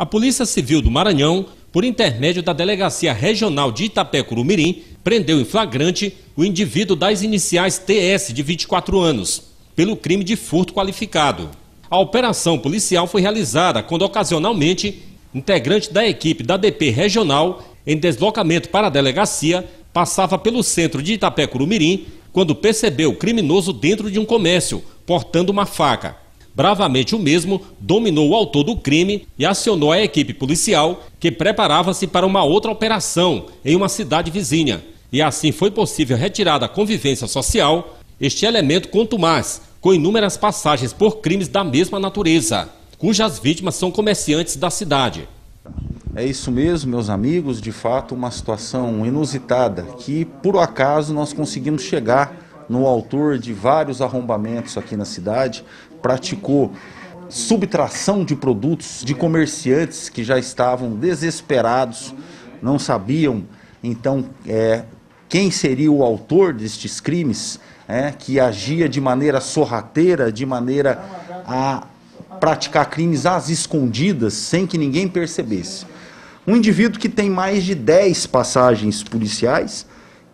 A Polícia Civil do Maranhão, por intermédio da Delegacia Regional de Itapecuru-Mirim, prendeu em flagrante o indivíduo das iniciais TS, de 24 anos, pelo crime de furto qualificado. A operação policial foi realizada quando, ocasionalmente, integrante da equipe da DP Regional, em deslocamento para a delegacia, passava pelo centro de Itapecuru-Mirim quando percebeu o criminoso dentro de um comércio, portando uma faca bravamente o mesmo dominou o autor do crime e acionou a equipe policial que preparava-se para uma outra operação em uma cidade vizinha. E assim foi possível retirar da convivência social este elemento contumaz, com inúmeras passagens por crimes da mesma natureza, cujas vítimas são comerciantes da cidade. É isso mesmo, meus amigos, de fato uma situação inusitada que por acaso nós conseguimos chegar no autor de vários arrombamentos aqui na cidade, praticou subtração de produtos de comerciantes que já estavam desesperados, não sabiam então é, quem seria o autor destes crimes, é, que agia de maneira sorrateira, de maneira a praticar crimes às escondidas, sem que ninguém percebesse. Um indivíduo que tem mais de 10 passagens policiais,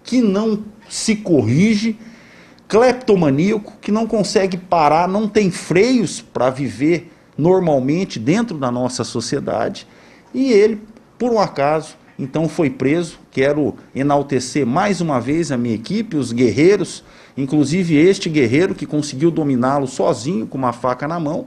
que não se corrige, cleptomaníaco que não consegue parar, não tem freios para viver normalmente dentro da nossa sociedade. E ele, por um acaso, então foi preso. Quero enaltecer mais uma vez a minha equipe, os guerreiros, inclusive este guerreiro que conseguiu dominá-lo sozinho com uma faca na mão.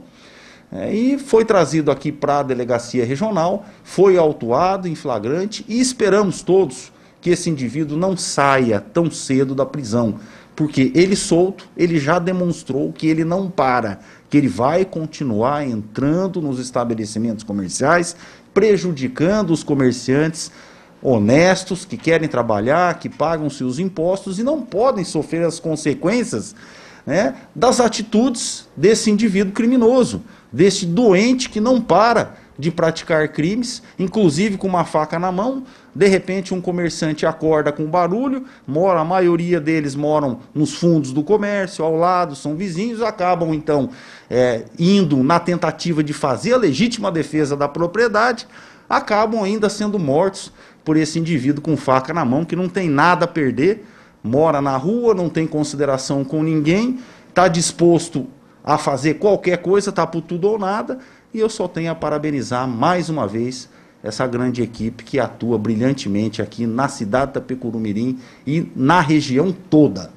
É, e foi trazido aqui para a delegacia regional, foi autuado em flagrante e esperamos todos que esse indivíduo não saia tão cedo da prisão, porque ele solto, ele já demonstrou que ele não para, que ele vai continuar entrando nos estabelecimentos comerciais, prejudicando os comerciantes honestos que querem trabalhar, que pagam seus impostos e não podem sofrer as consequências né, das atitudes desse indivíduo criminoso, desse doente que não para de praticar crimes, inclusive com uma faca na mão. De repente, um comerciante acorda com barulho, mora, a maioria deles moram nos fundos do comércio, ao lado, são vizinhos, acabam então é, indo na tentativa de fazer a legítima defesa da propriedade, acabam ainda sendo mortos por esse indivíduo com faca na mão que não tem nada a perder, mora na rua, não tem consideração com ninguém, está disposto a fazer qualquer coisa, está por tudo ou nada, e eu só tenho a parabenizar mais uma vez essa grande equipe que atua brilhantemente aqui na cidade da Pecurumirim e na região toda.